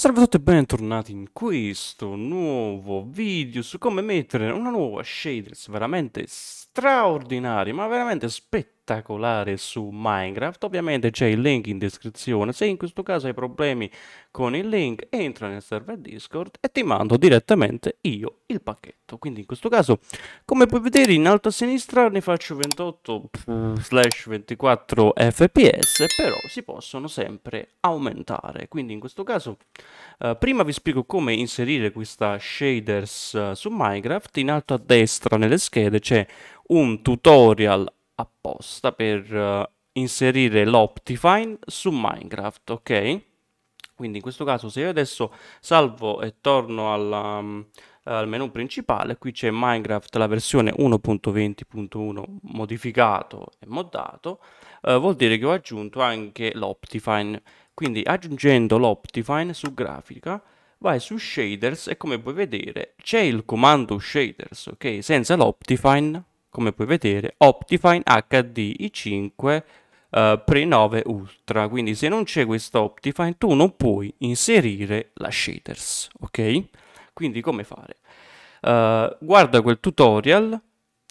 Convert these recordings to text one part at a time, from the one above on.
Salve a tutti e bentornati in questo nuovo video su come mettere una nuova shaders veramente straordinaria, ma veramente spettacolare spettacolare su Minecraft. Ovviamente c'è il link in descrizione. Se in questo caso hai problemi con il link, entra nel server Discord e ti mando direttamente io il pacchetto. Quindi in questo caso, come puoi vedere in alto a sinistra, ne faccio 28 slash 24 fps, però si possono sempre aumentare. Quindi in questo caso, eh, prima vi spiego come inserire questa shaders eh, su Minecraft. In alto a destra nelle schede c'è un tutorial apposta per uh, inserire l'Optifine su Minecraft, ok? Quindi in questo caso se io adesso salvo e torno alla, um, mm, al menu principale, qui c'è Minecraft la versione 1.20.1 modificato e moddato, eh, vuol dire che ho aggiunto anche l'Optifine. Quindi aggiungendo l'Optifine su grafica, vai su shaders e come puoi vedere c'è il comando shaders, ok? Senza l'Optifine come puoi vedere Optifine HD i5 eh, Pre 9 Ultra quindi se non c'è questo Optifine tu non puoi inserire la shaders ok quindi come fare eh, guarda quel tutorial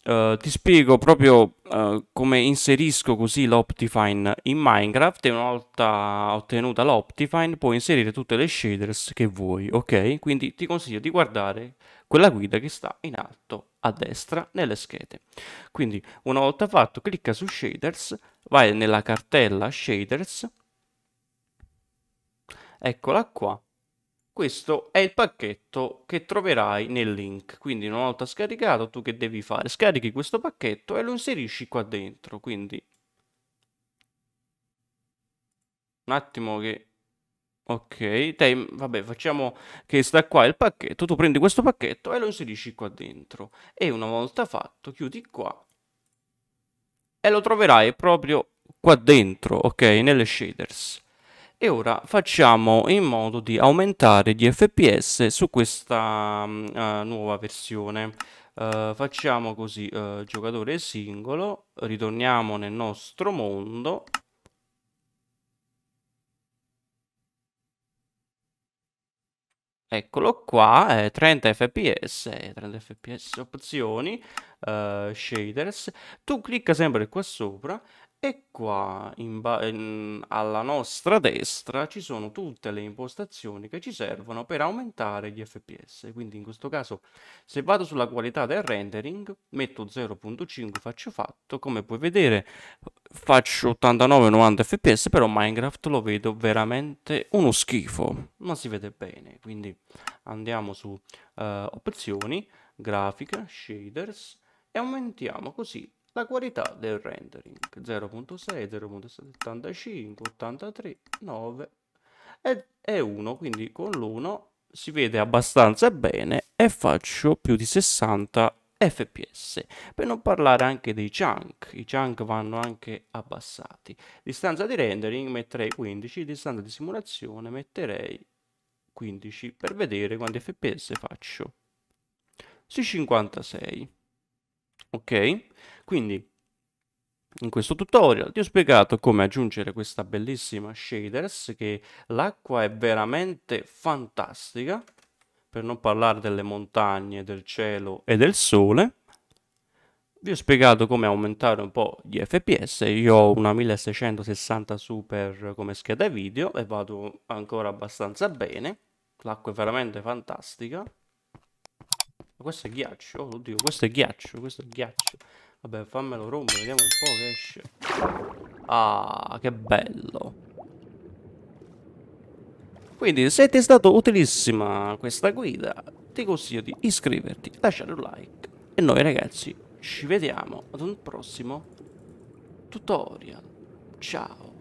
Uh, ti spiego proprio uh, come inserisco così l'Optifine in Minecraft e una volta ottenuta l'Optifine puoi inserire tutte le shaders che vuoi, ok? Quindi ti consiglio di guardare quella guida che sta in alto a destra nelle schede. Quindi una volta fatto clicca su shaders, vai nella cartella shaders, eccola qua, questo è il pacchetto che troverai nel link. Quindi una volta scaricato tu che devi fare? Scarichi questo pacchetto e lo inserisci qua dentro. Quindi un attimo che... Ok, Dai, vabbè facciamo che sta qua il pacchetto, tu prendi questo pacchetto e lo inserisci qua dentro e una volta fatto chiudi qua e lo troverai proprio qua dentro, ok, nelle shaders. E ora facciamo in modo di aumentare gli fps su questa uh, nuova versione. Uh, facciamo così, uh, giocatore singolo, ritorniamo nel nostro mondo. Eccolo qua, eh, 30 fps, eh, 30 fps opzioni, shaders. Tu clicca sempre qua sopra e qua, in in, alla nostra destra, ci sono tutte le impostazioni che ci servono per aumentare gli FPS. Quindi in questo caso, se vado sulla qualità del rendering, metto 0.5, faccio fatto. Come puoi vedere, faccio 89-90 FPS, però Minecraft lo vedo veramente uno schifo. Non si vede bene, quindi andiamo su uh, opzioni, grafica, shaders e aumentiamo così la qualità del rendering 0.6, 0.75, 83, 9 e, 1, quindi con l'1 si vede abbastanza bene e faccio più di 60 fps per non parlare anche dei chunk i chunk vanno anche abbassati distanza di rendering metterei 15 distanza di simulazione metterei 15 per vedere quanti fps faccio sui 56 ok quindi in questo tutorial ti ho spiegato come aggiungere questa bellissima shaders che l'acqua è veramente fantastica per non parlare delle montagne, del cielo e del sole. Vi ho spiegato come aumentare un po' gli fps, io ho una 1660 Super come scheda video e vado ancora abbastanza bene, l'acqua è veramente fantastica. questo è ghiaccio, oddio questo è ghiaccio, questo è ghiaccio. Vabbè, fammelo rompere, vediamo un po' che esce. Ah, che bello. Quindi, se ti è stata utilissima questa guida, ti consiglio di iscriverti, lasciare un like. E noi ragazzi, ci vediamo ad un prossimo tutorial. Ciao.